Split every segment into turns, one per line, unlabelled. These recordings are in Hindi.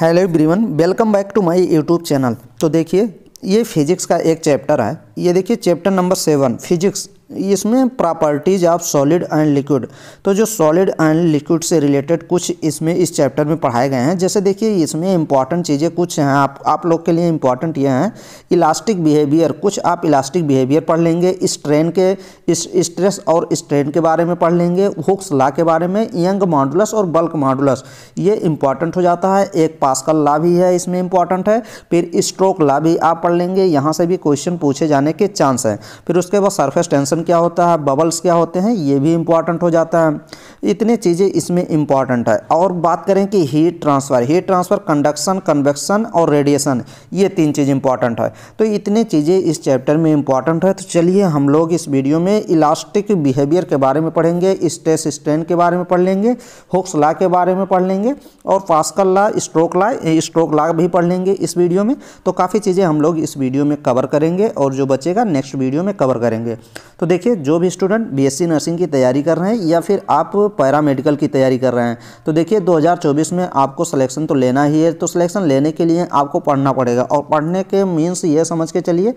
hello everyone welcome back to my YouTube channel तो देखिए ये फिजिक्स का एक चैप्टर है ये देखिए चैप्टर नंबर सेवन फिजिक्स इसमें properties of solid and liquid तो जो सॉलिड एंड लिक्विड से रिलेटेड कुछ इसमें इस चैप्टर में पढ़ाए गए हैं जैसे देखिए इसमें इंपॉर्टेंट चीज़ें कुछ हैं आप आप लोग के लिए इंपॉर्टेंट ये हैं इलास्टिक बिहेवियर कुछ आप इलास्टिक बिहेवियर पढ़ लेंगे स्ट्रेन के इस स्ट्रेस और स्ट्रेन के बारे में पढ़ लेंगे हुक्स ला के बारे में यंग मॉडुलस और बल्क मॉडुलस ये इंपॉर्टेंट हो जाता है एक पासकल ला भी है इसमें इंपॉर्टेंट है फिर स्ट्रोक ला भी आप पढ़ लेंगे यहाँ से भी क्वेश्चन पूछे जाने के चांस हैं फिर उसके बाद सर्फेस टेंशन फंक्शन क्या होता है बबल्स क्या होते हैं ये भी इम्पॉर्टेंट हो जाता है इतने चीज़ें इसमें इम्पॉर्टेंट है और बात करें कि heat transfer heat transfer conduction convection और रेडिएशन ये तीन चीज़ इंपॉर्टेंट है तो इतने चीज़ें इस चैप्टर में इंपॉर्टेंट है तो चलिए हम लोग इस वीडियो में इलास्टिक बिहेवियर के बारे में पढ़ेंगे स्ट्रेस स्ट्रेन के बारे में पढ़ लेंगे होक्स ला के बारे में पढ़ लेंगे और Pascal law stroke law stroke law भी पढ़ लेंगे इस वीडियो में तो काफ़ी चीज़ें हम लोग इस वीडियो में कवर करेंगे और जो बचेगा नेक्स्ट वीडियो में कवर करेंगे तो तो देखिए जो भी स्टूडेंट बीएससी नर्सिंग की तैयारी कर रहे हैं या फिर आप पैरामेडिकल की तैयारी कर रहे हैं तो देखिए 2024 में आपको सिलेक्शन तो लेना ही है तो सिलेक्शन लेने के लिए आपको पढ़ना पड़ेगा और पढ़ने के मीन्स ये समझ के चलिए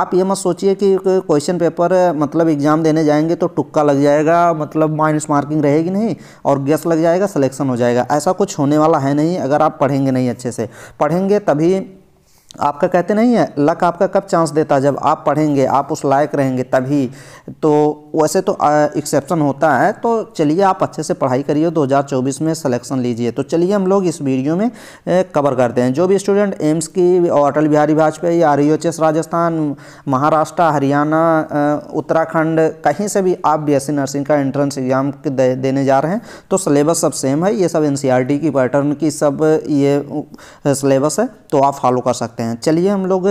आप ये मत सोचिए कि क्वेश्चन पेपर मतलब एग्ज़ाम देने जाएंगे तो टुक्का लग जाएगा मतलब माइनस मार्किंग रहेगी नहीं और गैस लग जाएगा सलेक्शन हो जाएगा ऐसा कुछ होने वाला है नहीं अगर आप पढ़ेंगे नहीं अच्छे से पढ़ेंगे तभी आपका कहते नहीं है लक आपका कब चांस देता है जब आप पढ़ेंगे आप उस लायक रहेंगे तभी तो वैसे तो एक्सेप्शन होता है तो चलिए आप अच्छे से पढ़ाई करिए 2024 में सिलेक्शन लीजिए तो चलिए हम लोग इस वीडियो में कवर करते हैं जो भी स्टूडेंट एम्स की और अटल बिहारी वाजपेयी आर e राजस्थान महाराष्ट्र हरियाणा उत्तराखंड कहीं से भी आप बी नर्सिंग का एंट्रेंस एग्ज़ाम दे, देने जा रहे हैं तो सिलेबस सब सेम है ये सब एन e की पैटर्न की सब ये सिलेबस है तो आप फॉलो कर सकते हैं हैं चलिए हम लोग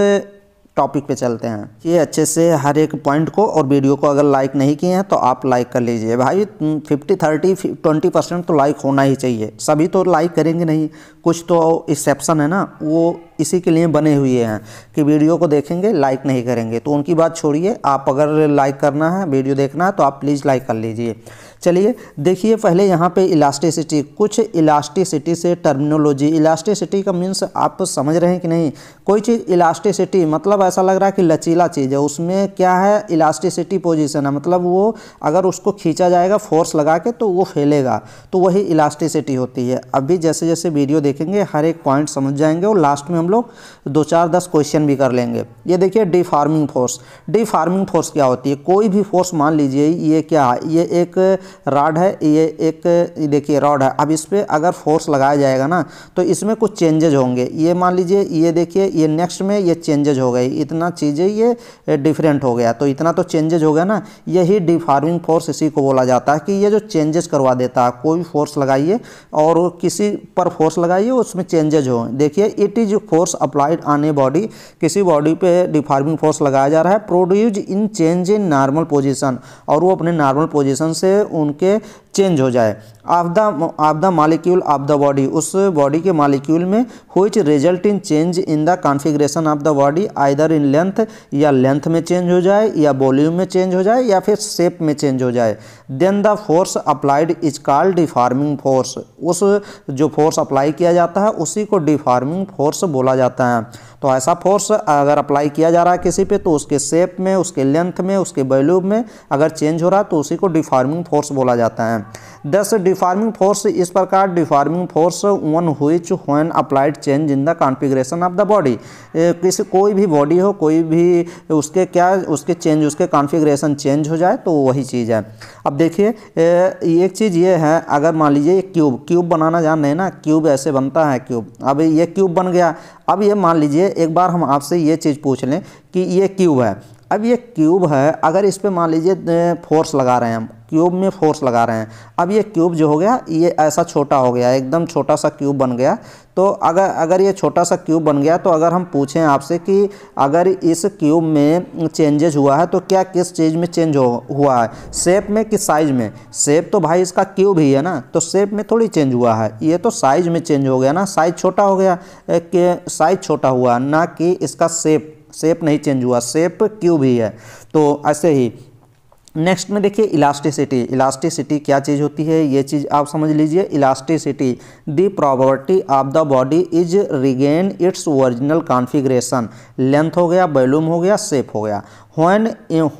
टॉपिक पे चलते हैं ये अच्छे से हर एक पॉइंट को और वीडियो को अगर लाइक नहीं किए हैं तो आप लाइक कर लीजिए भाई फिफ्टी थर्टी ट्वेंटी परसेंट तो लाइक होना ही चाहिए सभी तो लाइक करेंगे नहीं कुछ तो एक्सेप्शन है ना वो इसी के लिए बने हुए हैं कि वीडियो को देखेंगे लाइक नहीं करेंगे तो उनकी बात छोड़िए आप अगर लाइक करना है वीडियो देखना है तो आप प्लीज़ लाइक कर लीजिए चलिए देखिए पहले यहाँ पे इलास्टिसिटी कुछ इलास्टिसिटी से टर्मिनोलॉजी इलास्टिसिटी का मीन्स आप समझ रहे हैं कि नहीं कोई चीज़ इलास्टिसिटी मतलब ऐसा लग रहा है कि लचीला चीज़ है उसमें क्या है इलास्टिसिटी पोजिशन है मतलब वो अगर उसको खींचा जाएगा फोर्स लगा के तो वो फैलेगा तो वही इलास्टिसिटी होती है अभी जैसे जैसे वीडियो देखेंगे हर एक पॉइंट समझ जाएंगे और लास्ट में हम लोग दो चार दस क्वेश्चन भी कर लेंगे ये देखिए डिफार्मिंग फोर्स डिफार्मिंग फोर्स क्या होती है कोई भी फोर्स मान लीजिए ये क्या ये एक राड है ये एक देखिए रॉड है अब इस पर अगर फोर्स लगाया जाएगा ना तो इसमें कुछ चेंजेज होंगे ये मान लीजिए ये देखिए ये नेक्स्ट में ये चेंजेज हो गए इतना चीज़ें ये डिफरेंट हो गया तो इतना तो चेंजेज हो गया ना यही डिफार्मिंग फोर्स इसी को बोला जाता है कि ये जो चेंजेस करवा देता है कोई फोर्स लगाइए और किसी पर फोर्स लगाइए उसमें चेंजेज हो देखिए it is force applied on a body किसी बॉडी पे डिफार्मिंग फोर्स लगाया जा रहा है produce in change in normal position और वो अपने नॉर्मल पोजिशन से उनके चेंज हो जाए of the of the molecule of the body उस बॉडी के मालिक्यूल में हुई result in change in the configuration of the body either in length या लेंथ में चेंज हो जाए या वॉल्यूम में चेंज हो जाए या फिर शेप में चेंज हो जाए then the force applied is called deforming force उस जो फोर्स अप्लाई किया जाता है उसी को डिफार्मिंग फोर्स बोला जाता है तो ऐसा फोर्स अगर अप्लाई किया जा रहा है किसी पे तो उसके शेप में उसके लेंथ में उसके वैल्यूब में अगर चेंज हो रहा है तो उसी को डिफार्मिंग फोर्स बोला जाता है दस डिफार्मिंग फोर्स इस प्रकार deforming force when which when applied change in the configuration of the body किसी कोई भी बॉडी हो कोई भी उसके क्या उसके चेंज उसके कॉन्फ़िगरेशन चेंज हो जाए तो वही चीज़ है अब देखिए एक चीज़ ये है अगर मान लीजिए क्यूब क्यूब बनाना जान रहे ना क्यूब ऐसे बनता है क्यूब अब ये क्यूब बन गया अब ये मान लीजिए एक बार हम आपसे ये चीज़ पूछ लें कि ये क्यूब है अब ये क्यूब है अगर इस पर मान लीजिए फोर्स लगा रहे हैं हम क्यूब में फोर्स लगा रहे हैं अब ये क्यूब जो हो गया ये ऐसा छोटा हो गया एकदम छोटा सा क्यूब बन गया तो अगर अगर ये छोटा सा क्यूब बन गया तो अगर हम पूछें आपसे कि अगर इस क्यूब में चेंजेज हुआ है तो क्या किस चीज़ में चेंज हो हुआ है शेप में कि साइज में शेप तो भाई इसका क्यूब ही है ना तो शेप में थोड़ी चेंज हुआ है ये तो साइज में चेंज हो गया ना साइज छोटा हो गया साइज छोटा हुआ ना कि इसका शेप शेप नहीं चेंज हुआ शेप क्यूब ही है तो ऐसे ही नेक्स्ट में देखिए इलास्टिसिटी इलास्टिसिटी क्या चीज़ होती है ये चीज़ आप समझ लीजिए elasticity the property of the body is regain its original configuration length हो गया बैलूम हो गया सेप हो गया when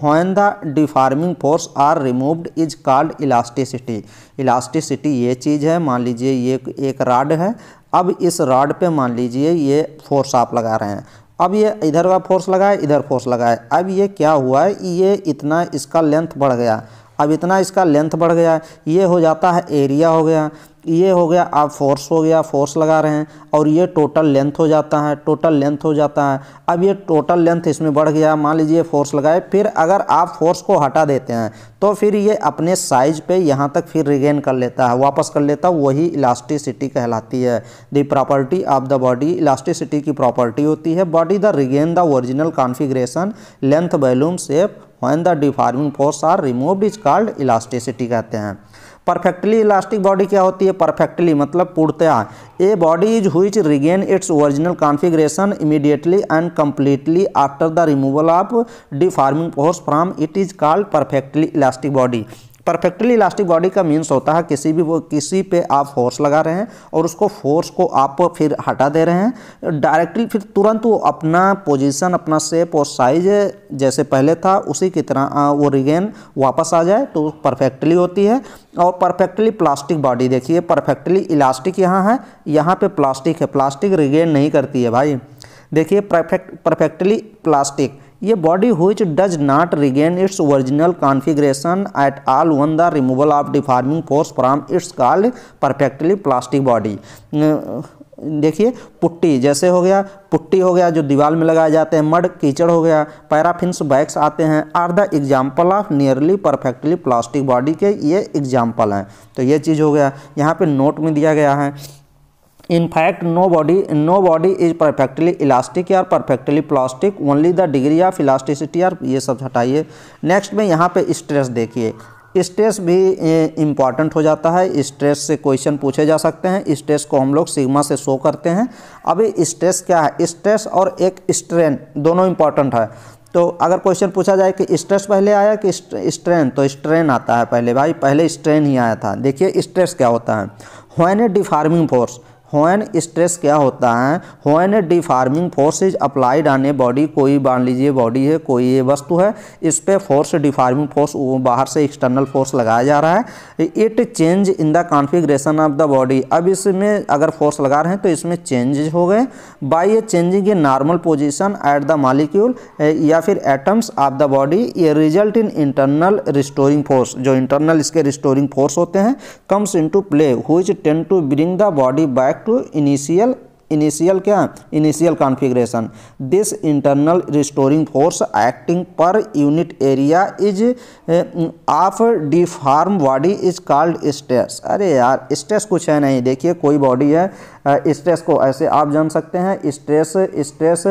when the deforming force are removed is called elasticity elasticity ये चीज़ है मान लीजिए ये एक राड है अब इस राड पे मान लीजिए ये फोर्स आप लगा रहे हैं अब ये इधर का फोर्स लगाए इधर फोर्स लगाए अब ये क्या हुआ है ये इतना इसका लेंथ बढ़ गया अब इतना इसका लेंथ बढ़ गया ये हो जाता है एरिया हो गया ये हो गया आप फोर्स हो गया फोर्स लगा रहे हैं और ये टोटल लेंथ हो जाता है टोटल लेंथ हो जाता है अब ये टोटल लेंथ इसमें बढ़ गया मान लीजिए फोर्स लगाए फिर अगर आप फोर्स को हटा देते हैं तो फिर ये अपने साइज पे यहाँ तक फिर रिगेन कर लेता है वापस कर लेता है वही इलास्टिसिटी कहलाती है the property of the body elasticity की प्रॉपर्टी होती है body the regain the original configuration length volume shape when the deforming force are removed is called elasticity कहते हैं परफेक्टली इलास्टिक बॉडी क्या होती है परफेक्टली मतलब पूर्णतया a body is which regain its original configuration immediately and completely after the removal of deforming force from it is called perfectly elastic body perfectly elastic body का मीन्स होता है किसी भी वो किसी पे आप फोर्स लगा रहे हैं और उसको फोर्स को आप फिर हटा दे रहे हैं डायरेक्टली फिर तुरंत वो अपना पोजीशन अपना शेप और साइज जैसे पहले था उसी की तरह वो रिगेन वापस आ जाए तो परफेक्टली होती है और परफेक्टली प्लास्टिक बॉडी देखिए परफेक्टली इलास्टिक यहाँ है यहाँ पर प्लास्टिक है प्लास्टिक रिगेन नहीं करती है भाई देखिए परफेक्ट परफेक्टली प्लास्टिक ये body which does not regain its original configuration at all when the removal of deforming force from its called perfectly plastic body देखिए पुट्टी जैसे हो गया पुट्टी हो गया जो दीवार में लगाए जाते हैं मड कीचड़ हो गया पैराफिन्स बैग्स आते हैं are the example of nearly perfectly plastic body के ये एग्जाम्पल हैं तो ये चीज़ हो गया यहाँ पे नोट में दिया गया है in fact no body no body is perfectly elastic या perfectly plastic only the degree of elasticity यार ये सब हटाइए नेक्स्ट में यहाँ पे स्ट्रेस देखिए स्ट्रेस भी इम्पॉर्टेंट हो जाता है स्ट्रेस से क्वेश्चन पूछे जा सकते हैं स्ट्रेस को हम लोग सिग्मा से शो करते हैं अभी स्ट्रेस क्या है स्ट्रेस और एक स्ट्रेन दोनों इम्पॉर्टेंट है तो अगर क्वेश्चन पूछा जाए कि स्ट्रेस पहले आया कि स्ट्रेन तो स्ट्रेन आता है पहले भाई पहले स्ट्रेन ही आया था देखिए स्ट्रेस क्या होता है when a deforming force when stress क्या होता है when deforming force is applied on a body कोई मान लीजिए बॉडी है कोई ये वस्तु है इस पर फोर्स डिफार्मिंग फोर्स बाहर से एक्सटर्नल फोर्स लगाया जा रहा है it change in the configuration of the body अब इसमें अगर फोर्स लगा रहे हैं तो इसमें चेंज हो गए by a changing a normal position at the molecule या फिर एटम्स ऑफ द बॉडी ये result in internal restoring force जो इंटरनल इसके रिस्टोरिंग फोर्स होते हैं comes in to play which tend to bring the body back to initial initial क्या initial configuration this internal restoring force acting per unit area is of deform body is called stress अरे यार स्ट्रेस कुछ है नहीं देखिए कोई बॉडी है स्ट्रेस eh, को ऐसे आप जान सकते हैं स्ट्रेस स्ट्रेस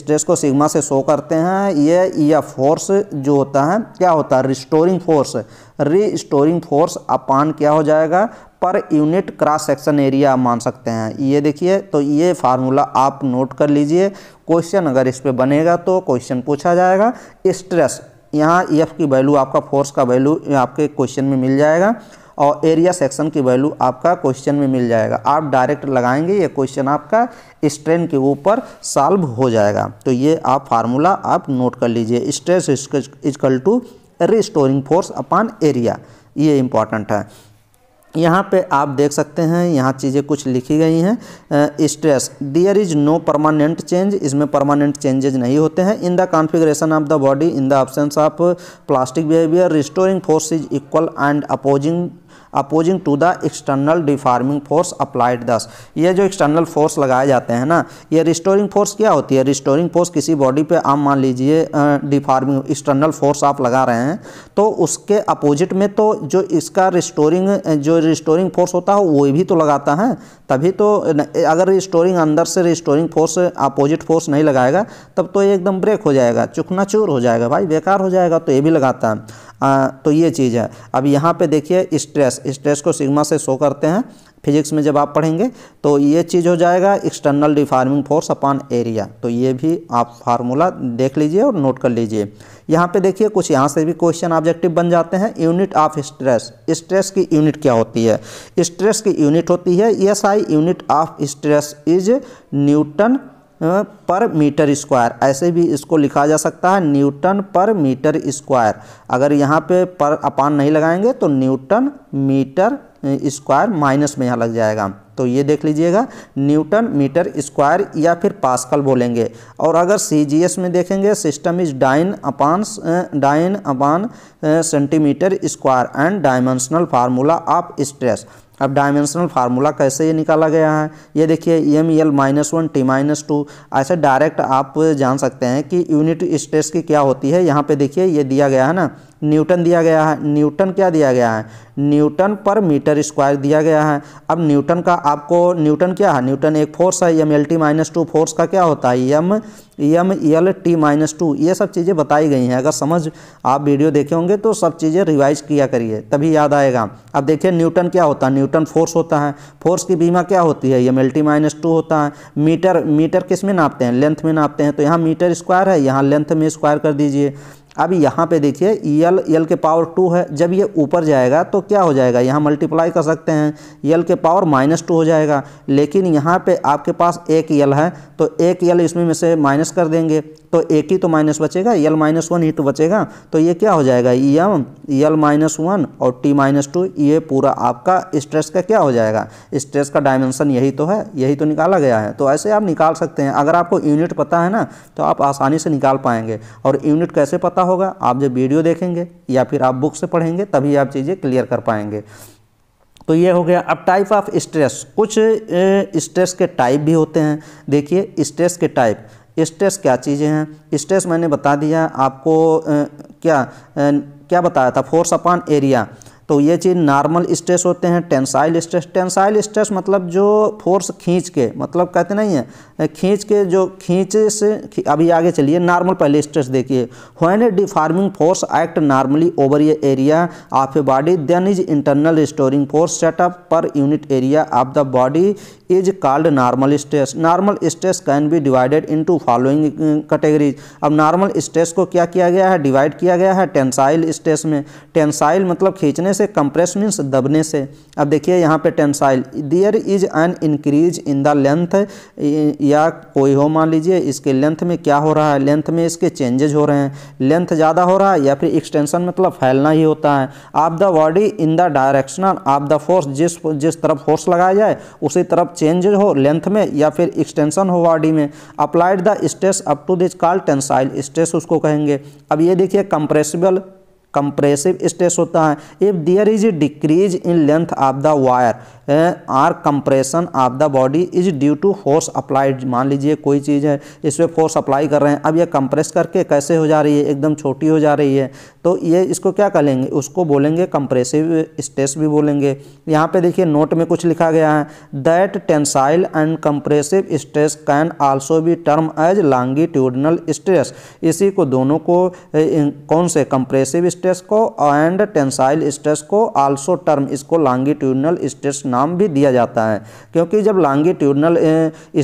स्ट्रेस को सिग्मा से शो करते हैं ये या फोर्स जो होता है क्या होता है restoring force restoring force upon क्या हो जाएगा per unit cross section area आप मान सकते हैं ये देखिए तो ये फार्मूला आप नोट कर लीजिए क्वेश्चन अगर इस पर बनेगा तो क्वेश्चन पूछा जाएगा स्ट्रेस यहाँ एफ की वैल्यू आपका फोर्स का वैल्यू आपके क्वेश्चन में मिल जाएगा और एरिया सेक्शन की वैल्यू आपका क्वेश्चन में मिल जाएगा आप डायरेक्ट लगाएंगे ये क्वेश्चन आपका स्ट्रेन के ऊपर सॉल्व हो जाएगा तो ये आप फार्मूला आप नोट कर लीजिए stress is equal to restoring force upon area ये इम्पॉर्टेंट है यहाँ पे आप देख सकते हैं यहाँ चीज़ें कुछ लिखी गई हैं stress there is no permanent change इसमें परमानेंट चेंजेज नहीं होते हैं in the configuration of the body in the option of plastic behaviour restoring force is equal and opposing opposing to the external deforming force applied thus ये जो एक्सटर्नल फोर्स लगाए जाते हैं ना ये रिस्टोरिंग फोर्स क्या होती है रिस्टोरिंग फोर्स किसी बॉडी पे आप मान लीजिए डिफार्मिंग एक्सटर्नल फोर्स आप लगा रहे हैं तो उसके अपोजिट में तो जो इसका रिस्टोरिंग जो रिस्टोरिंग फोर्स होता है वो भी तो लगाता है तभी तो अगर रिस्टोरिंग अंदर से रिस्टोरिंग फोर्स अपोजिट फोर्स नहीं लगाएगा तब तो ये एकदम ब्रेक हो जाएगा चुकना हो जाएगा भाई बेकार हो जाएगा तो ये भी लगाता है आ, तो ये चीज़ है अब यहाँ पे देखिए स्ट्रेस स्ट्रेस को सिग्मा से शो करते हैं फिजिक्स में जब आप पढ़ेंगे तो ये चीज़ हो जाएगा external deforming force upon area तो ये भी आप फार्मूला देख लीजिए और नोट कर लीजिए यहाँ पे देखिए कुछ यहाँ से भी क्वेश्चन ऑब्जेक्टिव बन जाते हैं यूनिट ऑफ स्ट्रेस स्ट्रेस की यूनिट क्या होती है स्ट्रेस की यूनिट होती है S I unit of stress is Newton per metre square ऐसे भी इसको लिखा जा सकता है न्यूटन पर मीटर स्क्वायर अगर यहाँ पे पर अपान नहीं लगाएंगे तो न्यूटन मीटर स्क्वायर माइनस में यहाँ लग जाएगा तो ये देख लीजिएगा न्यूटन मीटर स्क्वायर या फिर पास्कल बोलेंगे और अगर सी में देखेंगे system is dyne upon dyne upon centimetre square and dimensional formula of stress अब डायमेंशनल फार्मूला कैसे ये निकाला गया है ये देखिए M L minus one T minus two ऐसे डायरेक्ट आप जान सकते हैं कि यूनिट स्ट्रेस की क्या होती है यहाँ पे देखिए ये दिया गया है ना न्यूटन दिया गया है न्यूटन क्या दिया गया है न्यूटन पर मीटर स्क्वायर दिया गया है अब न्यूटन का आपको न्यूटन क्या है न्यूटन एक फोर्स है M L T minus two force का क्या होता है M e M L T minus two ये सब चीज़ें बताई गई हैं अगर समझ आप वीडियो देखे होंगे तो सब चीज़ें रिवाइज किया करिए तभी याद आएगा अब देखिए न्यूटन क्या होता है न्यूटन फोर्स होता है फोर्स की बीमा क्या होती है M L T minus two होता है मीटर मीटर किस में नापते हैं लेंथ में नापते हैं तो यहाँ मीटर स्क्वायर है यहाँ लेंथ में स्क्वायर कर दीजिए अब यहाँ पे देखिए यल यल के पावर टू है जब ये ऊपर जाएगा तो क्या हो जाएगा यहाँ मल्टीप्लाई कर सकते हैं यल के पावर माइनस टू हो जाएगा लेकिन यहाँ पे आपके पास एक यल है तो एक यल इसमें में से माइनस कर देंगे तो एक ही तो माइनस बचेगा यल माइनस वन ही तो बचेगा तो ये क्या हो जाएगा यम यल माइनस वन और टी माइनस टू ये पूरा आपका स्ट्रेस का क्या हो जाएगा स्ट्रेस का डायमेंशन यही तो है यही तो निकाला गया है तो ऐसे आप निकाल सकते हैं अगर आपको यूनिट पता है ना तो आप आसानी से निकाल पाएंगे और यूनिट कैसे पता होगा आप जब वीडियो देखेंगे या फिर आप बुक से पढ़ेंगे तभी आप चीज़ें क्लियर कर पाएंगे तो ये हो गया अब टाइप ऑफ स्ट्रेस कुछ स्ट्रेस के टाइप भी होते हैं देखिए स्ट्रेस के टाइप स्ट्रेस क्या चीज़ें हैं स्ट्रेस मैंने बता दिया आपको क्या क्या बताया था फोर्स अपॉन एरिया तो ये चीज़ नॉर्मल स्ट्रेस होते हैं टेंसाइल स्ट्रेस टेंसाइल स्ट्रेस मतलब जो फोर्स खींच के मतलब कहते नहीं है खींच के जो खींच से अभी आगे चलिए नॉर्मल पहले स्ट्रेस देखिए when a deforming force act normally over a area of a body then is internal restoring force set up per unit area of the body is called normal stress normal stress can be divided to following categories अब नॉर्मल स्ट्रेस को क्या किया गया है डिवाइड किया गया है टेंसाइल स्ट्रेस में टेंसाइल मतलब खींचने से कंप्रेस मीन्स दबने से अब देखिए यहाँ पे tensile there is an increase in the length या कोई हो मान लीजिए इसके लेंथ में क्या हो रहा है लेंथ में इसके चेंजेज हो रहे हैं लेंथ ज़्यादा हो रहा है या फिर एक्सटेंशन मतलब फैलना ही होता है आप the body in the direction आप द फोर्स जिस जिस तरफ फोर्स लगाया जाए उसी तरफ चेंजेज हो लेंथ में या फिर एक्सटेंशन हो बॉडी में applied the stress up to this call tensile stress उसको कहेंगे अब ये देखिए कंप्रेसिबल कंप्रेसिव स्ट्रेस होता है if there is a decrease in length of the wire or compression of the body is due to force applied मान लीजिए कोई चीज़ है इस पर फोर्स अप्लाई कर रहे हैं अब ये कंप्रेस करके कैसे हो जा रही है एकदम छोटी हो जा रही है तो ये इसको क्या कहेंगे उसको बोलेंगे कंप्रेसिव स्ट्रेस भी बोलेंगे यहाँ पे देखिए नोट में कुछ लिखा गया है that tensile and compressive stress can also be term as longitudinal stress इसी को दोनों को कौन से कंप्रेसिव स्ट्रेस को एंड टेंसाइल स्ट्रेस को आल्सो टर्म इसको लॉन्गिट्यूडनल स्ट्रेस नाम भी दिया जाता है क्योंकि जब लॉन्गिट्यूडनल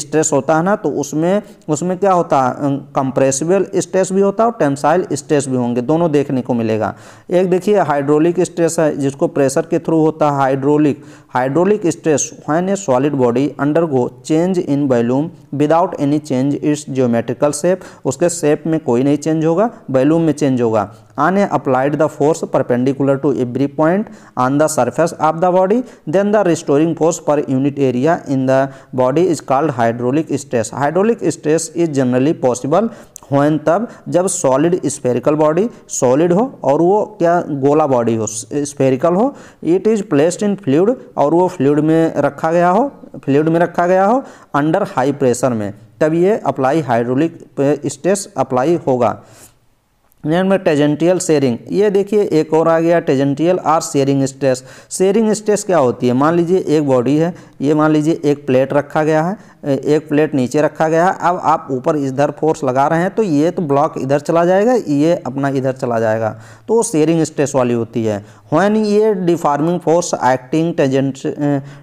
स्ट्रेस होता है ना तो उसमें उसमें क्या होता है कंप्रेसिबल अं, स्ट्रेस भी होता है और टेंसाइल स्ट्रेस भी होंगे दोनों देखने को मिलेगा एक देखिए हाइड्रोलिक स्ट्रेस है जिसको प्रेशर के थ्रू होता है hydraulic hydraulic stress when a solid body undergo change in volume without any change its geometrical shape उसके शेप में कोई नहीं चेंज होगा बैलूम में चेंज होगा and applied the force perpendicular to every point on the surface of the body then the restoring force per unit area in the body is called hydraulic stress hydraulic stress is generally possible होन तब जब सॉलिड स्पेरिकल बॉडी सॉलिड हो और वो क्या गोला बॉडी हो स्पेरिकल हो it is placed in fluid और वो फ्लूड में रखा गया हो फ्लूड में रखा गया हो अंडर हाई प्रेशर में तब ये अप्लाई हाइड्रोलिक स्ट्रेस अप्लाई होगा नेक्स्ट में टेजेंटियल शेयरिंग ये देखिए एक और आ गया tangential or shearing stress shearing stress क्या होती है मान लीजिए एक बॉडी है ये मान लीजिए एक प्लेट रखा गया है एक प्लेट नीचे रखा गया है अब आप ऊपर इधर फोर्स लगा रहे हैं तो ये तो ब्लॉक इधर चला जाएगा ये अपना इधर चला जाएगा तो शेयरिंग स्ट्रेस वाली होती है वैन ये deforming force acting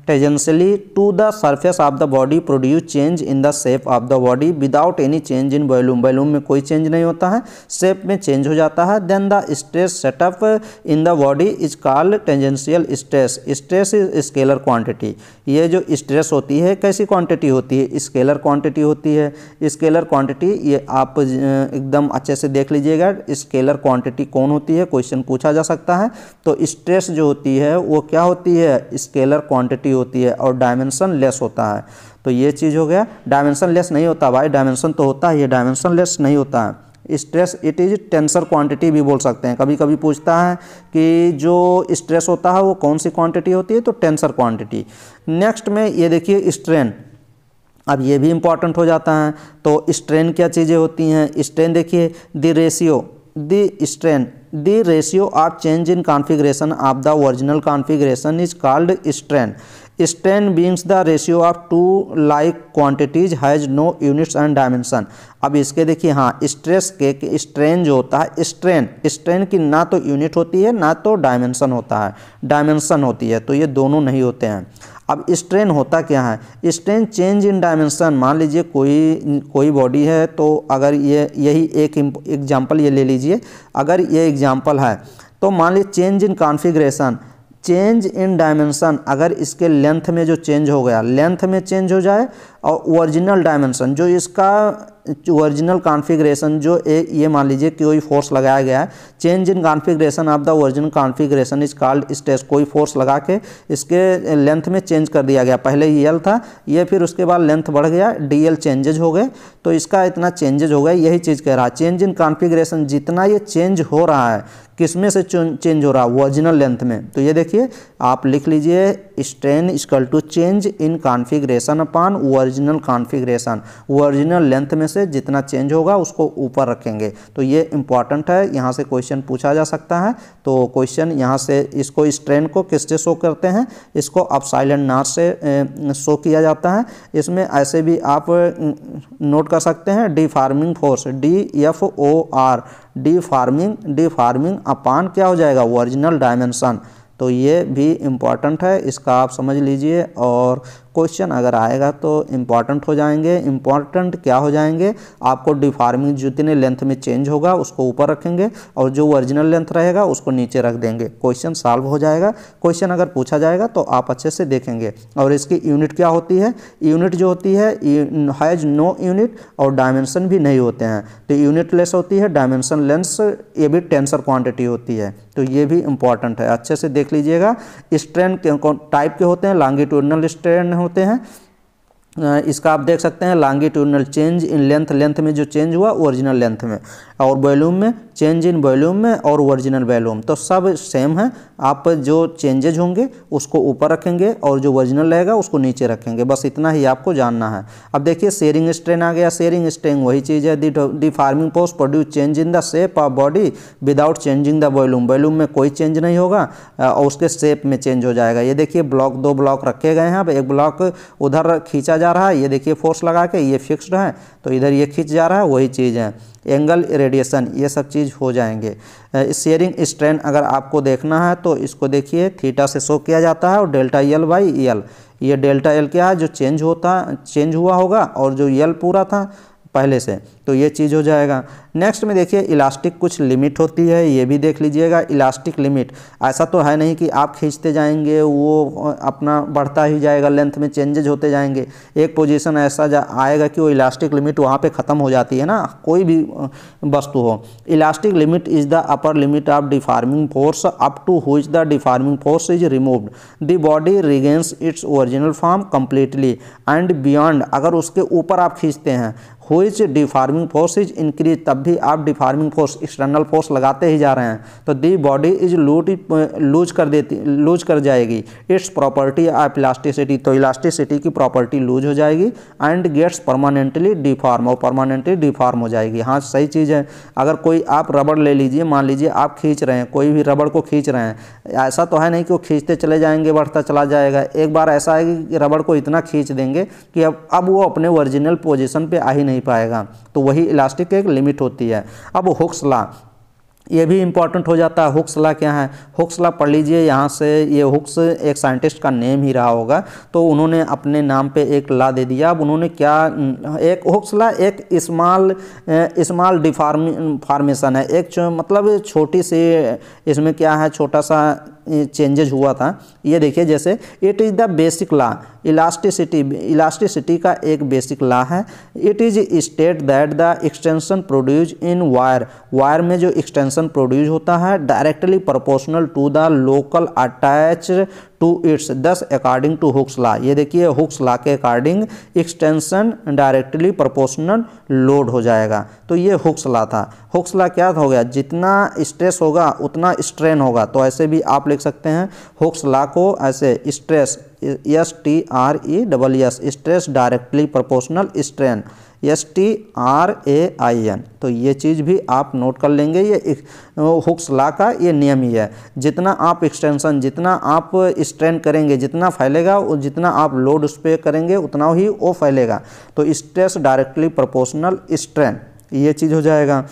tangentially to the surface of the body produce change in the shape of the body without any change in volume volume में कोई चेंज नहीं होता है शेप में चेंज हो जाता है then the stress set up in the body is called tangential stress stress is scalar quantity ये जो स्ट्रेस होती है कैसी क्वान्टिटी होती होती है स्केलर क्वांटिटी होती है स्केलर क्वांटिटी ये आप एकदम अच्छे से देख लीजिएगा स्केलर क्वांटिटी कौन होती है क्वेश्चन पूछा जा सकता है तो स्ट्रेस जो होती है वो क्या होती है स्केलर क्वांटिटी होती है और डायमेंशन लेस होता है तो ये चीज़ हो गया डायमेंशन लेस नहीं होता भाई डायमेंशन तो होता है ये डायमेंशन लेस नहीं होता है stress it is tensor quantity भी बोल सकते हैं कभी कभी पूछता है कि जो स्ट्रेस होता है वो कौन सी क्वांटिटी होती है तो टेंसर क्वांटिटी नेक्स्ट में ये देखिए स्ट्रेन अब ये भी इम्पॉर्टेंट हो जाता है तो स्ट्रेन क्या चीज़ें होती हैं स्ट्रेन देखिए the ratio the strain the ratio of change in configuration of the original configuration is called strain strain being the ratio of two like quantities has no units and dimension अब इसके देखिए हाँ स्ट्रेस के स्ट्रेन जो होता है स्ट्रेन स्ट्रेन की ना तो यूनिट होती है ना तो डायमेंशन होता है डायमेंशन होती है तो ये दोनों नहीं होते हैं अब स्ट्रेन होता क्या है स्ट्रेन चेंज इन डायमेंशन मान लीजिए कोई कोई बॉडी है तो अगर ये यही एक एग्जाम्पल ये ले लीजिए अगर ये एग्जाम्पल है तो मान लीजिए change in configuration change in dimension अगर इसके लेंथ में जो चेंज हो गया लेंथ में चेंज हो जाए और ओरिजिनल डायमेंशन जो इसका ओरिजिनल कॉन्फ़िगरेशन जो ए, ये मान लीजिए कि कोई फोर्स लगाया गया है change in configuration of the original configuration is called stress कोई फोर्स लगा के इसके लेंथ में चेंज कर दिया गया पहले ही एल था ये फिर उसके बाद लेंथ बढ़ गया डी एल चेंजेज हो गए तो इसका इतना चेंजेज हो गया यही चीज़ कह रहा है चेंज इन कॉन्फ़िगरेशन जितना ये चेंज हो रहा है किस में से चेंज हो रहा है ओरिजिनल लेंथ में तो ये देखिए आप लिख लीजिए strain is equal to change in configuration upon original configuration original length में से जितना चेंज होगा उसको ऊपर रखेंगे तो ये इंपॉर्टेंट है यहाँ से क्वेश्चन पूछा जा सकता है तो क्वेश्चन यहाँ से इसको स्ट्रेन इस को किससे शो करते हैं इसको अब साइलेंट नार से शो किया जाता है इसमें ऐसे भी आप नोट कर सकते हैं deforming force D F O R deforming deforming upon क्या हो जाएगा ओरिजिनल डायमेंशन तो ये भी इम्पॉर्टेंट है इसका आप समझ लीजिए और क्वेश्चन अगर आएगा तो इम्पॉर्टेंट हो जाएंगे इम्पॉर्टेंट क्या हो जाएंगे आपको डिफार्मिंग जितने लेंथ में चेंज होगा उसको ऊपर रखेंगे और जो ओरिजिनल लेंथ रहेगा उसको नीचे रख देंगे क्वेश्चन सॉल्व हो जाएगा क्वेश्चन अगर पूछा जाएगा तो आप अच्छे से देखेंगे और इसकी यूनिट क्या होती है यूनिट जो होती है हैज़ नो यूनिट और डायमेंशन भी नहीं होते हैं तो यूनिट लेस होती है डायमेंशन लेंस ये भी टेंसर क्वांटिटी होती है तो ये भी इंपॉर्टेंट है अच्छे से देख लीजिएगा स्ट्रेन टाइप के होते हैं लॉन्गिट्यूडनल स्ट्रेन होते हैं इसका आप देख सकते हैं longitudinal change in length length में जो चेंज हुआ ओरिजिनल लेंथ में और वॉल्यूम में चेंज इन वॉल्यूम में और ओरिजिनल वॉल्यूम तो सब सेम है आप जो चेंजेज होंगे उसको ऊपर रखेंगे और जो ओरिजिनल रहेगा उसको नीचे रखेंगे बस इतना ही आपको जानना है अब देखिए शेयरिंग स्ट्रेन आ गया शेयरिंग स्ट्रेन वही चीज़ है deforming post produce change in the shape of body without changing the volume volume में कोई चेंज नहीं होगा और उसके शेप में चेंज हो जाएगा ये देखिए ब्लॉक दो ब्लॉक रखे गए हैं अब एक ब्लॉक उधर खींचा खींचा जा रहा है ये देखिए फोर्स लगा के ये फिक्स्ड है तो इधर ये खींच जा रहा है वही चीज़ है एंगल रेडिएशन ये सब चीज़ हो जाएंगे शेयरिंग स्ट्रेन अगर आपको देखना है तो इसको देखिए थीटा से शो किया जाता है और डेल्टा एल बाई एल ये डेल्टा एल क्या है जो चेंज होता चेंज हुआ होगा और जो एल पूरा था पहले से तो ये चीज़ हो जाएगा नेक्स्ट में देखिए इलास्टिक कुछ लिमिट होती है ये भी देख लीजिएगा इलास्टिक लिमिट ऐसा तो है नहीं कि आप खींचते जाएंगे वो अपना बढ़ता ही जाएगा लेंथ में चेंजेज होते जाएंगे एक पोजीशन ऐसा जा आएगा कि वो इलास्टिक लिमिट वहाँ पे ख़त्म हो जाती है ना कोई भी वस्तु हो elastic limit is the upper limit of deforming force up to which the deforming force is removed the body regains its original form completely and beyond अगर उसके ऊपर आप खींचते हैं which deforming force is increase तब भी आप डिफार्मिंग फोर्स एक्सटर्नल फोर्स लगाते ही जा रहे हैं तो the body is loot lose कर देती लूज कर जाएगी इट्स प्रॉपर्टी ऑफ इलास्टिसिटी तो इलास्टिसिटी की प्रॉपर्टी लूज हो जाएगी एंड गेट्स परमानेंटली डिफार्म और परमानेंटली डिफार्म हो जाएगी हाँ सही चीज़ है अगर कोई आप रबड़ ले लीजिए मान लीजिए आप खींच रहे हैं कोई भी रबड़ को खींच रहे हैं ऐसा तो है नहीं कि वो खींचते चले जाएंगे बढ़ता चला जाएगा एक बार ऐसा है कि रबड़ को इतना खींच देंगे कि अब अब वो अपने ओरिजिनल पोजिशन पर आ ही नहीं नहीं पाएगा तो वही इलास्टिक एक लिमिट होती है अब हुक्सला ये भी इम्पॉर्टेंट हो जाता है हुक्स लॉ क्या है हुक्स लॉ पढ़ लीजिए यहाँ से ये हुक्स एक साइंटिस्ट का नेम ही रहा होगा तो उन्होंने अपने नाम पे एक ला दे दिया अब उन्होंने क्या एक हुक्स लॉ एक स्मॉल स्मॉल डिफार्मी फार्मेशन है एक मतलब छोटी सी इसमें क्या है छोटा सा चेंजेज हुआ था ये देखिए जैसे it is the basic law elasticity elasticity का एक बेसिक लॉ है it is state that the extension produce in wire wire में जो एक्सटेंशन प्रोड्यूस होता है directly proportional to the local attach to its thus according to Hooke's law ये देखिए हुक्स ला के according extension directly proportional load हो जाएगा तो ये हुक्स ला था हुक्स ला क्या हो गया जितना स्ट्रेस होगा उतना स्ट्रेन होगा तो ऐसे भी आप लिख सकते हैं हुक्स ला को ऐसे stress S T R E double S stress directly proportional strain S T R A I N तो ये चीज़ भी आप नोट कर लेंगे ये हुक्स ला का ये नियम ही है जितना आप एक्सटेंशन जितना आप स्ट्रेन करेंगे जितना फैलेगा और जितना आप लोड उस पर करेंगे उतना ही वो फैलेगा तो स्ट्रेस डायरेक्टली प्रोपोर्शनल स्ट्रेन ये चीज़ हो जाएगा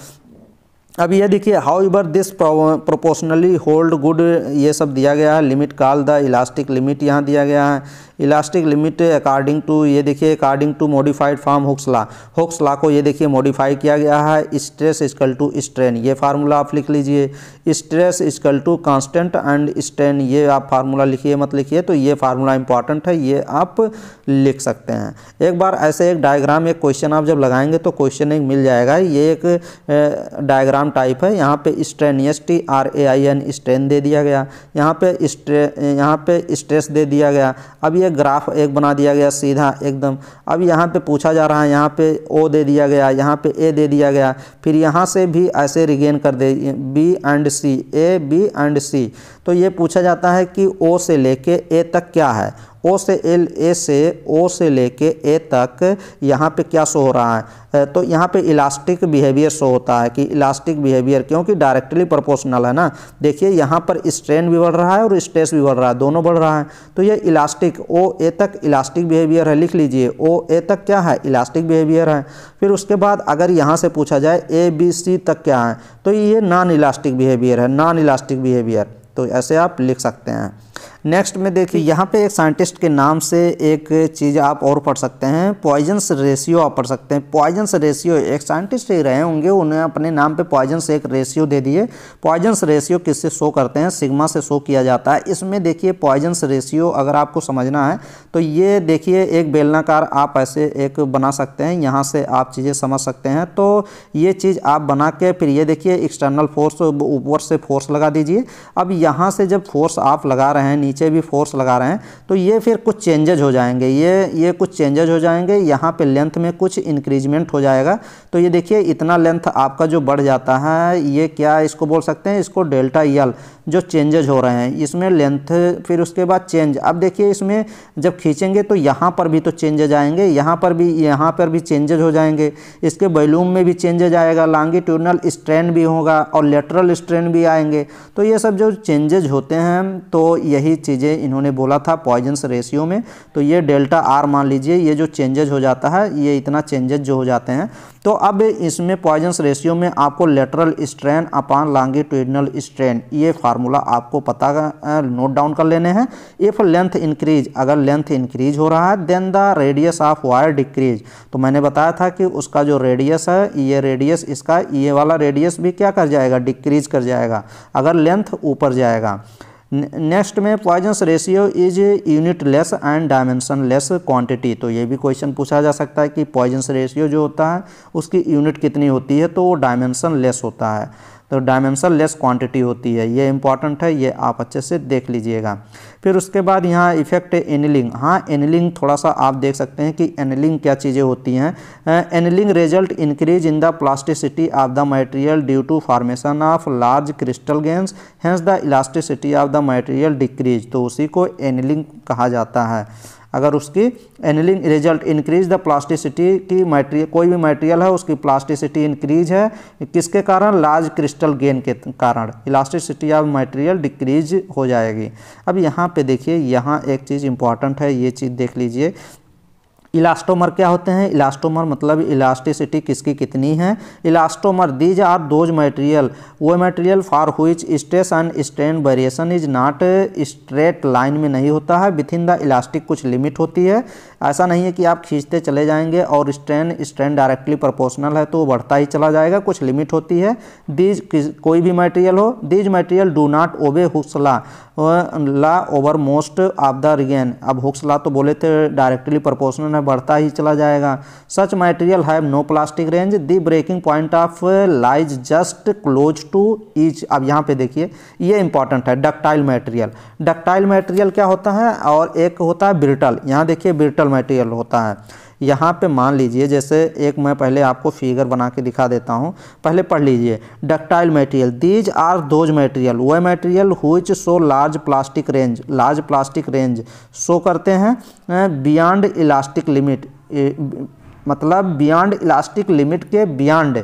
अब ये देखिए however this proportionally hold good ये सब दिया गया है लिमिट काल द इलास्टिक लिमिट यहाँ दिया गया है इलास्टिक लिमिट अकॉर्डिंग टू ये देखिए according to modified form Hooke's law Hooke's law को ये देखिए मॉडिफाई किया गया है स्ट्रेस इजकल टू स्ट्रेन ये फार्मूला आप लिख लीजिए stress is equal to constant and strain ये आप फार्मूला लिखिए मत लिखिए तो ये फार्मूला इंपॉर्टेंट है ये आप लिख सकते हैं एक बार ऐसे एक डायग्राम एक क्वेश्चन आप जब लगाएंगे तो क्वेश्चन एक मिल जाएगा ये एक डायग्राम टाइप है यहाँ पे strain S T R A I N strain दे दिया गया यहाँ पे स्ट्रे यहाँ पे स्ट्रेस दे दिया गया अब ये ये ग्राफ एक बना दिया गया सीधा एकदम अब यहाँ पे पूछा जा रहा है यहाँ पे ओ दे दिया गया यहाँ पे ए दे दिया गया फिर यहाँ से भी ऐसे रिगेन कर दे B and C A B and C तो ये पूछा जाता है कि ओ से लेके ए तक क्या है ओ से एल ए से ओ से लेके ए तक यहाँ पे क्या शो हो रहा है तो यहाँ पे इलास्टिक बिहेवियर शो होता है कि इलास्टिक बिहेवियर क्योंकि डायरेक्टली प्रोपोर्शनल है ना देखिए यहाँ पर स्ट्रेन भी बढ़ रहा है और स्ट्रेस भी बढ़ रहा है दोनों बढ़ रहा है तो ये इलास्टिक ओ ए तक इलास्टिक बिहेवियर है लिख लीजिए ओ ए तक क्या है इलास्टिक बिहेवियर है फिर उसके बाद अगर यहाँ से पूछा जाए ए बी सी तक क्या है तो ये नॉन इलास्टिक बिहेवियर है नॉन इलास्टिक बिहेवियर तो ऐसे आप लिख सकते हैं नेक्स्ट में देखिए यहाँ पे एक साइंटिस्ट के नाम से एक चीज़ आप और पढ़ सकते हैं पॉइजन्स रेशियो आप पढ़ सकते हैं पॉइजन्स रेशियो एक साइंटिस्ट ही रहे होंगे उन्हें अपने नाम पे पॉइजन्स एक रेशियो दे दिए पॉइजन्स रेशियो किससे शो करते हैं सिग्मा से शो किया जाता है इसमें देखिए पॉइजन्स रेशियो अगर आपको समझना है तो ये देखिए एक बेलनाकार आप ऐसे एक बना सकते हैं यहाँ से आप चीज़ें समझ सकते हैं तो ये चीज़ आप बना के फिर ये देखिए एक्सटर्नल फोर्स ऊपर से फोर्स लगा दीजिए अब यहाँ से जब फोर्स आप लगा रहे हैं नीचे भी फोर्स लगा रहे हैं तो ये फिर कुछ चेंजेज हो जाएंगे ये ये कुछ चेंजेज हो जाएंगे यहाँ पे लेंथ में कुछ इंक्रीजमेंट हो जाएगा तो ये देखिए इतना लेंथ आपका जो बढ़ जाता है ये क्या इसको बोल सकते हैं इसको डेल्टा यल जो चेंजेज हो रहे हैं इसमें लेंथ फिर उसके बाद चेंज अब देखिए इसमें जब खींचेंगे तो यहाँ पर भी तो चेंजेज आएंगे यहाँ पर भी यहाँ पर भी चेंजेज हो जाएंगे इसके बैलूम में भी चेंजेज आएगा लॉन्गिट्यूडनल स्ट्रेन भी होगा और लेटरल स्ट्रेन भी आएंगे तो ये सब जो चेंजेज होते हैं तो यही चीज़ें इन्होंने बोला था पॉइजन्स रेशियो में तो ये डेल्टा आर मान लीजिए ये जो चेंजेज हो जाता है ये इतना चेंजेज जो हो जाते हैं तो अब इसमें पॉइजन्स रेशियो में आपको lateral strain upon longitudinal strain ये फार्मूला आपको पता नोट डाउन कर लेने हैं इफ़ लेंथ इंक्रीज अगर लेंथ इंक्रीज हो रहा है then the radius of wire decrease तो मैंने बताया था कि उसका जो रेडियस है ये रेडियस इसका ये वाला रेडियस भी क्या कर जाएगा डिक्रीज कर जाएगा अगर लेंथ ऊपर जाएगा नेक्स्ट में Poisson's ratio is unit less and dimension less quantity तो ये भी क्वेश्चन पूछा जा सकता है कि पॉइजन्स रेशियो जो होता है उसकी यूनिट कितनी होती है तो वो डायमेंशन लेस होता है तो डायमेंशन लेस क्वान्टिटी होती है ये इंपॉर्टेंट है ये आप अच्छे से देख लीजिएगा फिर उसके बाद यहाँ इफेक्ट एनलिंग हाँ एनलिंग थोड़ा सा आप देख सकते हैं कि एनलिंग क्या चीज़ें होती हैं annealing result increase in the plasticity of the material due to formation of large crystal grains hence the elasticity of the material decrease तो उसी को एनलिंग कहा जाता है अगर उसकी annealing result increase the plasticity की मटेरियल कोई भी मटेरियल है उसकी प्लास्टिसिटी इंक्रीज है किसके कारण लार्ज क्रिस्टल गेन के कारण इलास्टिसिटी ऑफ मटेरियल डिक्रीज हो जाएगी अब यहाँ पे देखिए यहाँ एक चीज़ इंपॉर्टेंट है ये चीज़ देख लीजिए इलास्टोमर क्या होते हैं इलास्टोमर मतलब इलास्टिसिटी किसकी कितनी है elastomer these are those material वो material for which stress and strain variation is not straight line में नहीं होता है विथ इन द इलास्टिक कुछ लिमिट होती है ऐसा नहीं है कि आप खींचते चले जाएंगे और स्ट्रेन स्ट्रेन डायरेक्टली प्रोपोर्शनल है तो बढ़ता ही चला जाएगा कुछ लिमिट होती है दीज कोई भी मटेरियल हो these material do not obey Hooke's law law over most of the region अब हुक्सला तो बोले थे डायरेक्टली प्रोपोर्शनल है बढ़ता ही चला जाएगा such material have no plastic range the breaking point of lies just close to each अब यहाँ पे देखिए ये इंपॉर्टेंट है डक्टाइल मटेरियल डक्टाइल मटेरियल क्या होता है और एक होता है ब्रिटल यहाँ देखिए ब्रिटल केमिकल मटेरियल होता है यहाँ पे मान लीजिए जैसे एक मैं पहले आपको फिगर बना के दिखा देता हूँ पहले पढ़ लीजिए ductile material these are those material वह material which show large plastic range large plastic range show करते हैं बियॉन्ड इलास्टिक लिमिट मतलब बियॉन्ड इलास्टिक लिमिट के beyond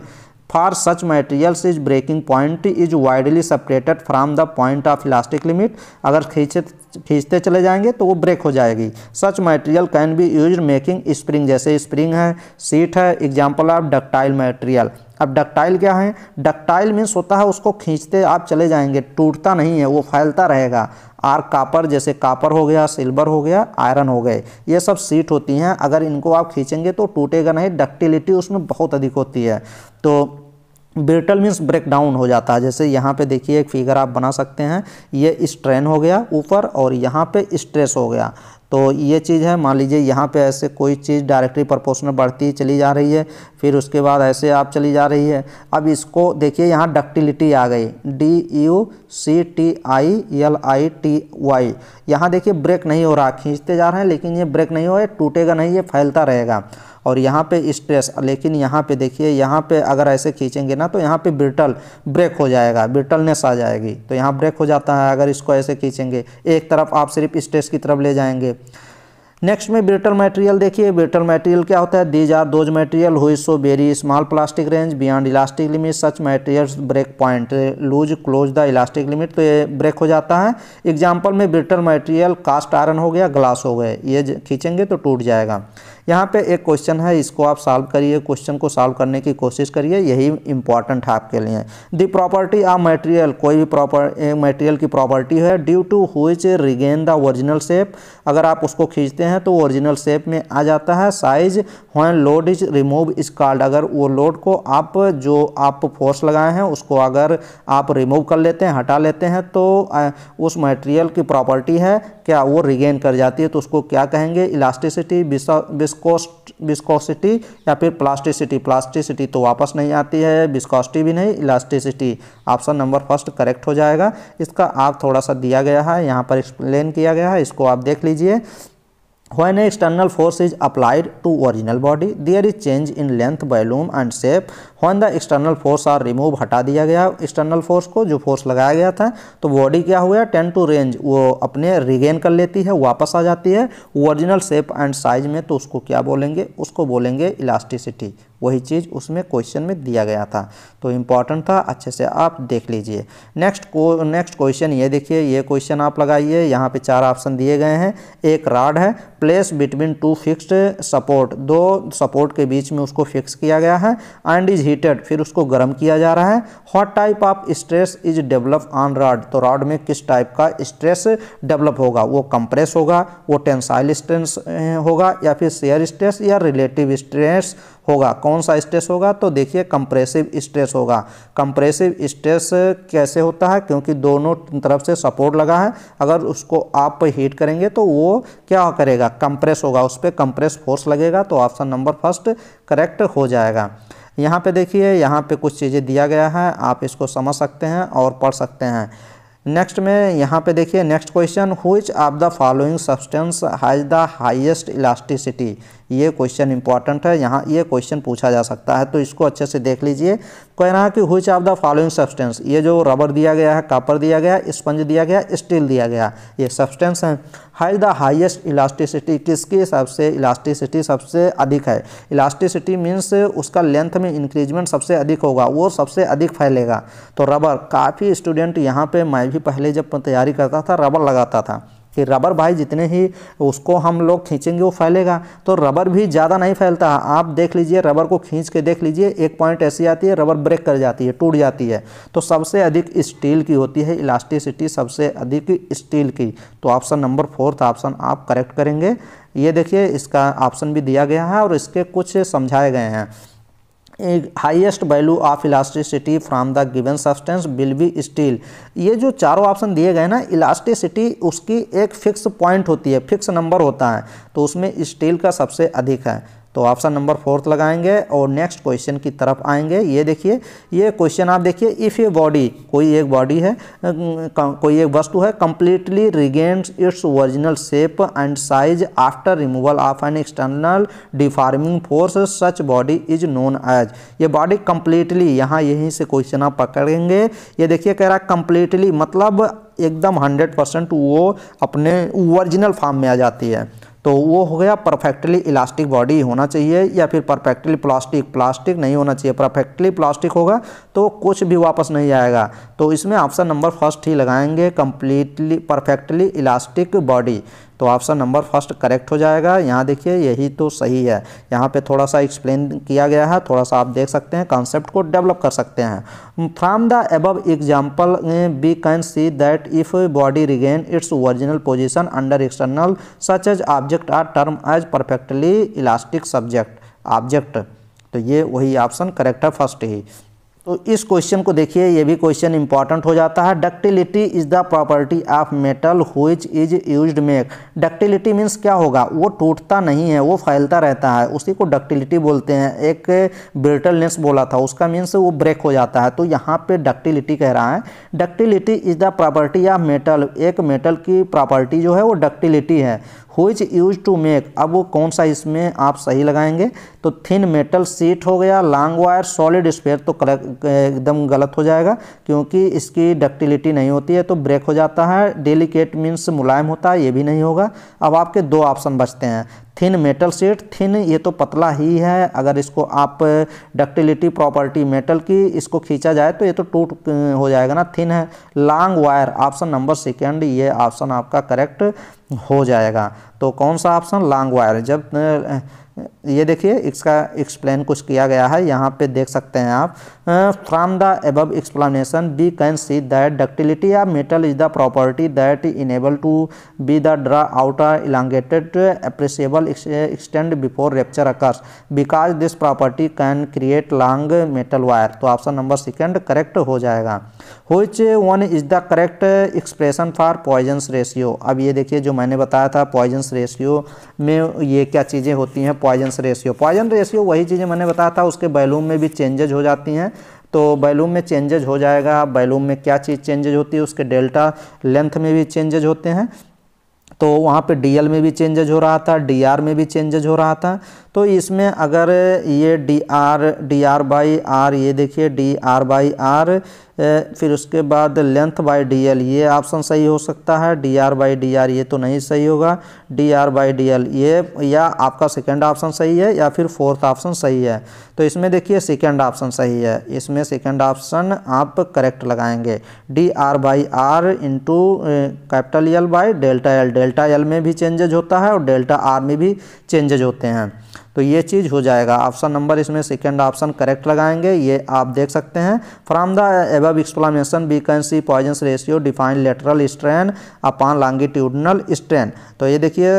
for such materials is breaking point is widely separated from the point of elastic limit अगर खींचे खींचते चले जाएंगे तो वो ब्रेक हो जाएगी such material can be use making spring जैसे स्प्रिंग है सीट है एग्जाम्पल ऑफ डक्टाइल मटेरियल अब डक्टाइल क्या है डक्टाइल मीन्स होता है उसको खींचते आप चले जाएंगे टूटता नहीं है वो फैलता रहेगा आर कापर जैसे कापर हो गया सिल्वर हो गया आयरन हो गए ये सब सीट होती हैं अगर इनको आप खींचेंगे तो टूटेगा नहीं डक्टिलिटी उसमें बहुत अधिक होती है तो ब्रिटल मीन्स ब्रेक डाउन हो जाता है जैसे यहाँ पे देखिए एक फिगर आप बना सकते हैं ये स्ट्रेन हो गया ऊपर और यहाँ पे स्ट्रेस हो गया तो ये चीज़ है मान लीजिए यहाँ पे ऐसे कोई चीज़ डायरेक्टली प्रपोर्शनल बढ़ती चली जा रही है फिर उसके बाद ऐसे आप चली जा रही है अब इसको देखिए यहाँ डक्टिलिटी आ गई D U C T I L I T Y यहाँ देखिए ब्रेक नहीं हो रहा खींचते जा रहे हैं लेकिन ये ब्रेक नहीं हो रहा टूटेगा नहीं ये फैलता रहेगा और यहाँ पे स्ट्रेस लेकिन यहाँ पे देखिए यहाँ पे अगर ऐसे खींचेंगे ना तो यहाँ पे ब्रिटल ब्रेक हो जाएगा ब्रिटलनेस आ जाएगी तो यहाँ ब्रेक हो जाता है अगर इसको ऐसे खींचेंगे एक तरफ आप सिर्फ स्ट्रेस की तरफ ले जाएंगे नेक्स्ट में ब्रिटल मटेरियल देखिए ब्रिटल मटेरियल क्या होता है दीज आर दोज मटेरियल हुई so very small plastic range beyond elastic limit such materials break point lose close the elastic limit तो ये ब्रेक हो जाता है एग्जाम्पल में ब्रिटल मटेरियल कास्ट आयरन हो गया ग्लास हो गए ये खींचेंगे तो टूट जाएगा यहाँ पे एक क्वेश्चन है इसको आप सॉल्व करिए क्वेश्चन को सॉल्व करने की कोशिश करिए यही इंपॉर्टेंट है आपके लिए दी प्रॉपर्टी ऑफ मटेरियल कोई भी प्रॉपर मटेरियल की प्रॉपर्टी है ड्यू टू हुई रिगेन द ओरिजिनल शेप अगर आप उसको खींचते हैं तो ओरिजिनल शेप में आ जाता है size one load is remove is card अगर वो लोड को आप जो आप फोर्स लगाए हैं उसको अगर आप रिमूव कर लेते हैं हटा लेते हैं तो उस मटेरियल की प्रॉपर्टी है क्या वो रिगेन कर जाती है तो उसको क्या कहेंगे इलास्टिसिटी विस्कोस्ट विस्कोसिटी या फिर प्लास्टिसिटी प्लास्टिसिटी तो वापस नहीं आती है विस्कोसिटी भी नहीं elasticity option number first correct हो जाएगा इसका आप थोड़ा सा दिया गया है यहाँ पर एक्सप्लेन किया गया है इसको आप देख लीजिए when an external force is applied to original body there is change in length volume and shape when the external force are removed हटा दिया गया external force को जो force लगाया गया था तो body क्या हुआ tend to range वो अपने regain कर लेती है वापस आ जाती है original shape and size में तो उसको क्या बोलेंगे उसको बोलेंगे elasticity वही चीज़ उसमें क्वेश्चन में दिया गया था तो इम्पॉर्टेंट था अच्छे से आप देख लीजिए नेक्स्ट नेक्स्ट क्वेश्चन ये देखिए ये क्वेश्चन आप लगाइए यहाँ पे चार ऑप्शन दिए गए हैं एक राड है place between two fixed support दो सपोर्ट के बीच में उसको फिक्स किया गया है एंड इज हीटेड फिर उसको गर्म किया जा रहा है what type of stress is develop on rod तो राड में किस टाइप का स्ट्रेस डेवलप होगा वो कंप्रेस होगा वो टेंसाइल स्ट्रेस होगा या फिर शेयर स्ट्रेस या रिलेटिव स्ट्रेस होगा कौन सा स्ट्रेस होगा तो देखिए कंप्रेसिव स्ट्रेस होगा कंप्रेसिव स्ट्रेस कैसे होता है क्योंकि दोनों तरफ से सपोर्ट लगा है अगर उसको आप हीट करेंगे तो वो क्या करेगा कंप्रेस होगा उस पर कंप्रेस फोर्स लगेगा तो ऑप्शन नंबर फर्स्ट करेक्ट हो जाएगा यहाँ पे देखिए यहाँ पे कुछ चीज़ें दिया गया है आप इसको समझ सकते हैं और पढ़ सकते हैं नेक्स्ट में यहाँ पे देखिए next question which of the following substance has the highest elasticity ये क्वेश्चन इंपॉर्टेंट है यहाँ ये क्वेश्चन पूछा जा सकता है तो इसको अच्छे से देख लीजिए कह रहा है कि which of the following substance ये जो रबर दिया गया है कापर दिया गया स्पंज दिया गया स्टील दिया गया ये सब्सटेंस हैं हाई द हाइएस्ट इलास्टिसिटी किसकी सबसे इलास्टिसिटी सबसे अधिक है इलास्टिसिटी मीन्स उसका लेंथ में इंक्रीजमेंट सबसे अधिक होगा वो सबसे अधिक फैलेगा तो रबर काफ़ी स्टूडेंट यहाँ पे मैं भी पहले जब तैयारी करता था रबर लगाता था कि रबर भाई जितने ही उसको हम लोग खींचेंगे वो फैलेगा तो रबर भी ज़्यादा नहीं फैलता आप देख लीजिए रबर को खींच के देख लीजिए एक पॉइंट ऐसी आती है रबर ब्रेक कर जाती है टूट जाती है तो सबसे अधिक स्टील की होती है इलास्टिसिटी सबसे अधिक स्टील की तो ऑप्शन नंबर फोर्थ ऑप्शन आप करेक्ट करेंगे ये देखिए इसका ऑप्शन भी दिया गया है और इसके कुछ समझाए गए हैं highest value of elasticity from the given substance will be steel ये जो चारों ऑप्शन दिए गए ना इलास्टिसिटी उसकी एक फिक्स पॉइंट होती है फिक्स नंबर होता है तो उसमें स्टील का सबसे अधिक है तो ऑप्शन नंबर फोर्थ लगाएंगे और नेक्स्ट क्वेश्चन की तरफ आएंगे ये देखिए ये क्वेश्चन आप देखिए इफ़ ए बॉडी कोई एक बॉडी है अं, अं, कोई एक वस्तु है completely regains its original shape and size after removal of an external deforming force such body is known as ये बॉडी कंप्लीटली यहाँ यहीं से क्वेश्चन आप पकड़ेंगे ये देखिए कह रहा है कंप्लीटली मतलब एकदम हंड्रेड परसेंट वो अपने ओरिजिनल फॉर्म में आ जाती है तो वो हो गया परफेक्टली इलास्टिक बॉडी होना चाहिए या फिर परफेक्टली प्लास्टिक प्लास्टिक नहीं होना चाहिए परफेक्टली प्लास्टिक होगा तो कुछ भी वापस नहीं आएगा तो इसमें ऑप्शन नंबर फर्स्ट ही लगाएंगे कम्प्लीटली परफेक्टली इलास्टिक बॉडी तो ऑप्शन नंबर फर्स्ट करेक्ट हो जाएगा यहाँ देखिए यही तो सही है यहाँ पे थोड़ा सा एक्सप्लेन किया गया है थोड़ा सा आप देख सकते हैं कॉन्सेप्ट को डेवलप कर सकते हैं from the above example we can see that if body regain its original position under external such as object are term as perfectly elastic subject object तो ये वही ऑप्शन करेक्ट है फर्स्ट ही तो इस क्वेश्चन को देखिए ये भी क्वेश्चन इंपॉर्टेंट हो जाता है ductility is the property of metal which is used make ductility means क्या होगा वो टूटता नहीं है वो फैलता रहता है उसी को डक्टिलिटी बोलते हैं एक ब्रिटलनेस बोला था उसका मीन्स वो ब्रेक हो जाता है तो यहाँ पे डक्टिलिटी कह रहा है ductility is the property of metal एक मेटल की प्रॉपर्टी जो है वो डक्टिलिटी है who is use to make अब वो कौन सा इसमें आप सही लगाएंगे तो थिन मेटल सीट हो गया लॉन्ग वायर सॉलिड स्पेयर तो एकदम गलत हो जाएगा क्योंकि इसकी डक्टिलिटी नहीं होती है तो ब्रेक हो जाता है डेलिकेट मीन्स मुलायम होता है ये भी नहीं होगा अब आपके दो ऑप्शन बचते हैं थिन मेटल सीट थिन ये तो पतला ही है अगर इसको आप डक्टिलिटी प्रॉपर्टी मेटल की इसको खींचा जाए तो ये तो टूट हो जाएगा ना थिन है long wire option number second ये ऑप्शन आपका करेक्ट हो जाएगा तो कौन सा ऑप्शन लॉन्ग वायर जब ये देखिए इसका एक्सप्लेन कुछ किया गया है यहाँ पे देख सकते हैं आप from the above explanation we can see that ductility of metal is the property that enable to be the draw out elongated appreciable extend before rupture occurs because this property can create long metal wire तो ऑप्शन नंबर सेकेंड करेक्ट हो जाएगा which one is the correct expression for Poisson's ratio अब ये देखिए जो मैंने बताया था पॉइजन्स रेशियो में ये क्या चीज़ें होती हैं पॉइजन्स रेशियो पॉइजन रेशियो वही चीज़ें मैंने बताया था उसके बैलूम में भी चेंजेज हो जाती हैं तो बैलूम में चेंजेज हो जाएगा बैलूम में क्या चीज़ चेंजेज होती है उसके डेल्टा लेंथ में भी चेंजेज होते हैं तो वहाँ पे डी में भी चेंजेज हो रहा था डी में भी चेंजेज हो रहा था तो इसमें अगर ये D R D R by R ये देखिए डी आर बाई आर फिर उसके बाद लेंथ बाई डी एल ये ऑप्शन सही हो सकता है D R by D R ये तो नहीं सही होगा D R by D L ये या आपका सेकेंड ऑप्शन सही है या फिर फोर्थ ऑप्शन सही है तो इसमें देखिए सेकेंड ऑप्शन सही है इसमें सेकेंड ऑप्शन आप करेक्ट लगाएंगे D R by R into capital L by delta L delta L में भी चेंजेज होता है और डेल्टा आर में भी चेंजेज होते हैं तो ये चीज़ हो जाएगा ऑप्शन नंबर इसमें सेकेंड ऑप्शन करेक्ट लगाएंगे ये आप देख सकते हैं from the above explanation we can see Poisson ratio define lateral strain upon longitudinal strain तो ये देखिए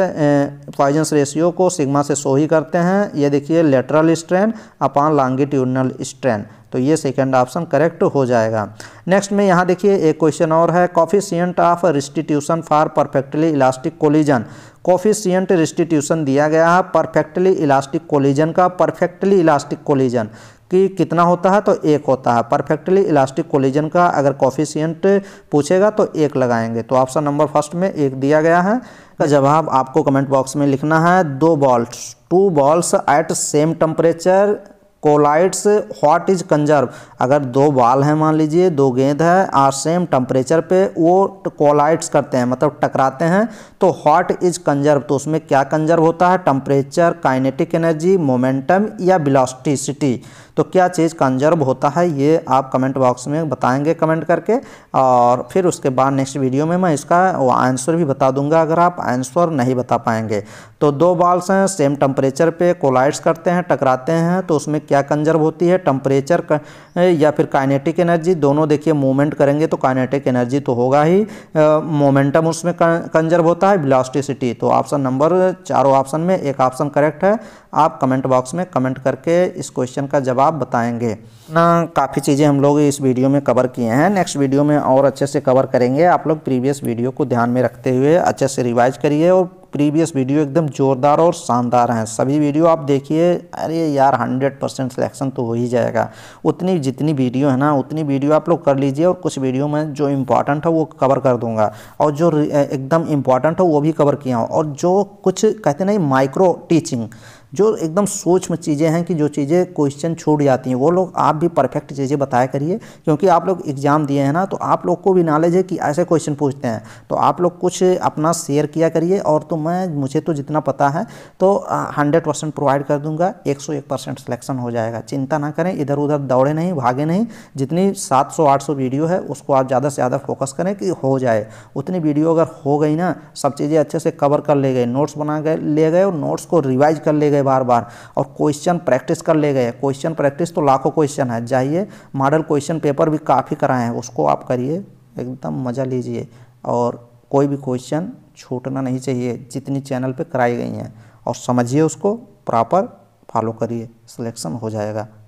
पॉइजन रेशियो को सिग्मा से शो ही करते हैं ये देखिए lateral strain upon longitudinal strain तो ये सेकेंड ऑप्शन करेक्ट हो जाएगा नेक्स्ट में यहाँ देखिए एक क्वेश्चन और है coefficient of restitution for perfectly elastic collision coefficient restitution दिया गया है परफेक्टली इलास्टिक कोलिजन का परफेक्टली इलास्टिक कोलिजन कि कितना होता है तो एक होता है परफेक्टली इलास्टिक कोलिजन का अगर कॉफिशियंट पूछेगा तो एक लगाएंगे तो ऑप्शन नंबर फर्स्ट में एक दिया गया है का जवाब आपको कमेंट बॉक्स में लिखना है दो balls two balls at same temperature collides what is conserve अगर दो बाल हैं मान लीजिए दो गेंद है और सेम टेम्परेचर पे वो कोलाइट्स करते हैं मतलब टकराते हैं तो व्हाट इज कंजर्व तो उसमें क्या कंजर्व होता है टेम्परेचर काइनेटिक एनर्जी मोमेंटम या बिलास्टिसिटी तो क्या चीज़ कंजर्व होता है ये आप कमेंट बॉक्स में बताएंगे कमेंट करके और फिर उसके बाद नेक्स्ट वीडियो में मैं इसका आंसर भी बता दूंगा अगर आप आंसर नहीं बता पाएंगे तो दो बॉल्स हैं सेम टम्परेचर पे कोलाइड्स करते हैं टकराते हैं तो उसमें क्या कंजर्व होती है टम्परेचर या फिर काइनेटिक एनर्जी दोनों देखिए मूवमेंट करेंगे तो काइनेटिक एनर्जी तो होगा ही मोमेंटम उसमें कंजर्व होता है ब्लास्टिसिटी तो ऑप्शन नंबर चारों ऑप्शन में एक ऑप्शन करेक्ट है आप कमेंट बॉक्स में कमेंट करके इस क्वेश्चन का जवाब आप बताएंगे ना काफ़ी चीज़ें हम लोग इस वीडियो में कवर किए हैं नेक्स्ट वीडियो में और अच्छे से कवर करेंगे आप लोग प्रीवियस वीडियो को ध्यान में रखते हुए अच्छे से रिवाइज करिए और प्रीवियस वीडियो एकदम ज़ोरदार और शानदार हैं सभी वीडियो आप देखिए अरे यार 100 परसेंट सिलेक्शन तो हो ही जाएगा उतनी जितनी वीडियो है ना उतनी वीडियो आप लोग कर लीजिए और कुछ वीडियो में जो इम्पॉर्टेंट है वो कवर कर दूंगा और जो एकदम इम्पॉर्टेंट हो वो भी कवर किया हूँ और जो कुछ कहते ना माइक्रो टीचिंग जो एकदम में चीज़ें हैं कि जो चीज़ें क्वेश्चन छूट जाती हैं वो लोग आप भी परफेक्ट चीज़ें बताया करिए क्योंकि आप लोग एग्ज़ाम दिए हैं ना तो आप लोग को भी नॉलेज है कि ऐसे क्वेश्चन पूछते हैं तो आप लोग कुछ अपना शेयर किया करिए और तो मैं मुझे तो जितना पता है तो हंड्रेड परसेंट प्रोवाइड कर दूंगा एक सौ एक परसेंट सिलेक्शन हो जाएगा चिंता ना करें इधर उधर दौड़े नहीं भागे नहीं जितनी सात सौ आठ सौ वीडियो है उसको आप ज़्यादा से ज़्यादा फोकस करें कि हो जाए उतनी वीडियो अगर हो गई ना सब चीज़ें अच्छे से कवर कर ले गए नोट्स बना गए ले गए और नोट्स को रिवाइज कर ले गए बार बार और क्वेश्चन प्रैक्टिस कर ले गए क्वेश्चन प्रैक्टिस तो लाखों क्वेश्चन है जाइए मॉडल क्वेश्चन पेपर भी काफ़ी कराए हैं उसको आप करिए एकदम मज़ा लीजिए और कोई भी क्वेश्चन छूटना नहीं चाहिए जितनी चैनल पर कराई गई हैं और समझिए उसको प्रॉपर फॉलो करिए सिलेक्शन हो जाएगा